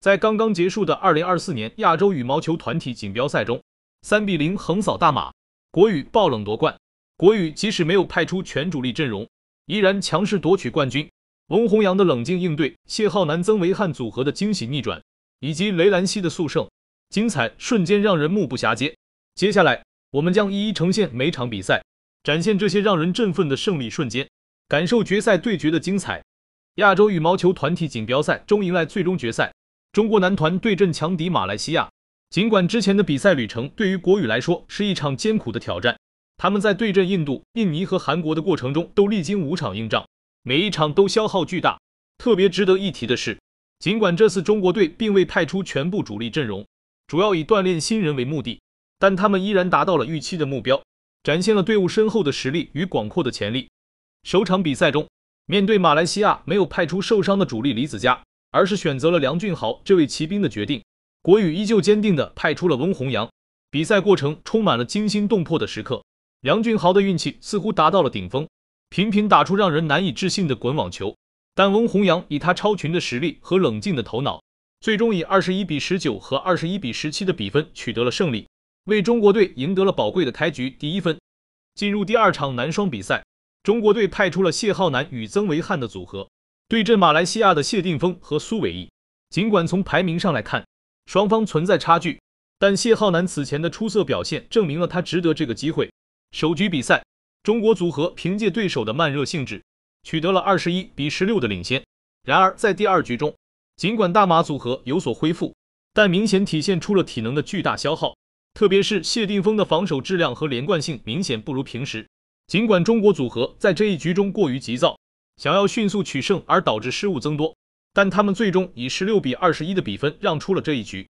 在刚刚结束的二零二四年亚洲羽毛球团体锦标赛中，三比零横扫大马国羽爆冷夺冠。国羽即使没有派出全主力阵容，依然强势夺取冠军。翁虹阳的冷静应对、谢浩南、曾维汉组合的惊喜逆转，以及雷兰西的速胜，精彩瞬间让人目不暇接。接下来，我们将一一呈现每场比赛，展现这些让人振奋的胜利瞬间，感受决赛对决的精彩。亚洲羽毛球团体锦标赛终迎来最终决赛。中国男团对阵强敌马来西亚，尽管之前的比赛旅程对于国羽来说是一场艰苦的挑战，他们在对阵印度、印尼和韩国的过程中都历经五场硬仗，每一场都消耗巨大。特别值得一提的是，尽管这次中国队并未派出全部主力阵容，主要以锻炼新人为目的，但他们依然达到了预期的目标，展现了队伍深厚的实力与广阔的潜力。首场比赛中，面对马来西亚，没有派出受伤的主力李子嘉。而是选择了梁俊豪这位骑兵的决定。国羽依旧坚定地派出了翁弘洋。比赛过程充满了惊心动魄的时刻，梁俊豪的运气似乎达到了顶峰，频频打出让人难以置信的滚网球。但翁弘洋以他超群的实力和冷静的头脑，最终以二十一比十九和二十一比十七的比分取得了胜利，为中国队赢得了宝贵的开局第一分。进入第二场男双比赛，中国队派出了谢浩南与曾维汉的组合。对阵马来西亚的谢定峰和苏伟毅。尽管从排名上来看，双方存在差距，但谢浩南此前的出色表现证明了他值得这个机会。首局比赛，中国组合凭借对手的慢热性质，取得了二十一比十六的领先。然而在第二局中，尽管大马组合有所恢复，但明显体现出了体能的巨大消耗，特别是谢定峰的防守质量和连贯性明显不如平时。尽管中国组合在这一局中过于急躁。想要迅速取胜而导致失误增多，但他们最终以十六比二十一的比分让出了这一局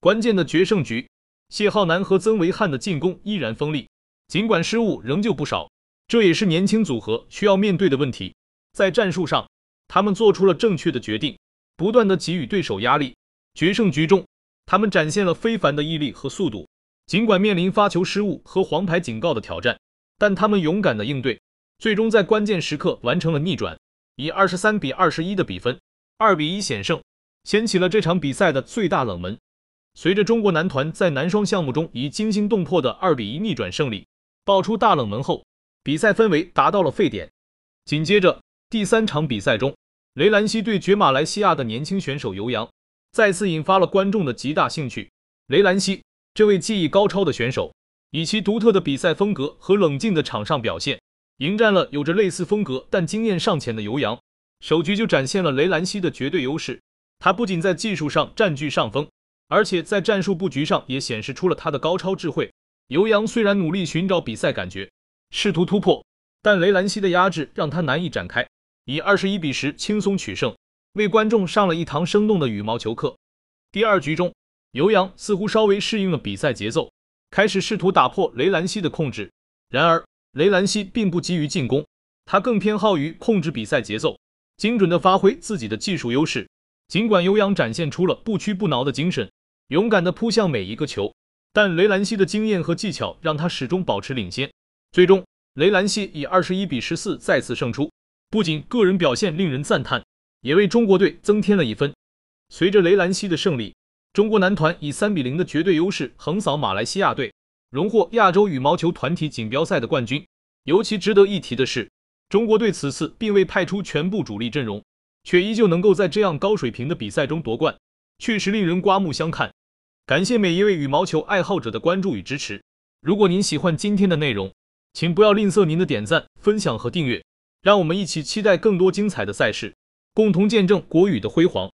关键的决胜局。谢浩南和曾维汉的进攻依然锋利，尽管失误仍旧不少，这也是年轻组合需要面对的问题。在战术上，他们做出了正确的决定，不断的给予对手压力。决胜局中，他们展现了非凡的毅力和速度，尽管面临发球失误和黄牌警告的挑战，但他们勇敢的应对。最终在关键时刻完成了逆转，以二十三比二十一的比分，二比一险胜，掀起了这场比赛的最大冷门。随着中国男团在男双项目中以惊心动魄的二比一逆转胜利，爆出大冷门后，比赛氛围达到了沸点。紧接着第三场比赛中，雷兰希对决马来西亚的年轻选手尤扬，再次引发了观众的极大兴趣。雷兰希这位技艺高超的选手，以其独特的比赛风格和冷静的场上表现。迎战了有着类似风格但经验尚浅的尤扬，首局就展现了雷兰西的绝对优势。他不仅在技术上占据上风，而且在战术布局上也显示出了他的高超智慧。尤扬虽然努力寻找比赛感觉，试图突破，但雷兰西的压制让他难以展开，以二十一比十轻松取胜，为观众上了一堂生动的羽毛球课。第二局中，尤扬似乎稍微适应了比赛节奏，开始试图打破雷兰西的控制，然而。雷兰西并不急于进攻，他更偏好于控制比赛节奏，精准地发挥自己的技术优势。尽管尤洋展现出了不屈不挠的精神，勇敢地扑向每一个球，但雷兰西的经验和技巧让他始终保持领先。最终，雷兰西以二十一比十四再次胜出，不仅个人表现令人赞叹，也为中国队增添了一分。随着雷兰西的胜利，中国男团以三比零的绝对优势横扫马来西亚队。荣获亚洲羽毛球团体锦标赛的冠军。尤其值得一提的是，中国队此次并未派出全部主力阵容，却依旧能够在这样高水平的比赛中夺冠，确实令人刮目相看。感谢每一位羽毛球爱好者的关注与支持。如果您喜欢今天的内容，请不要吝啬您的点赞、分享和订阅。让我们一起期待更多精彩的赛事，共同见证国羽的辉煌。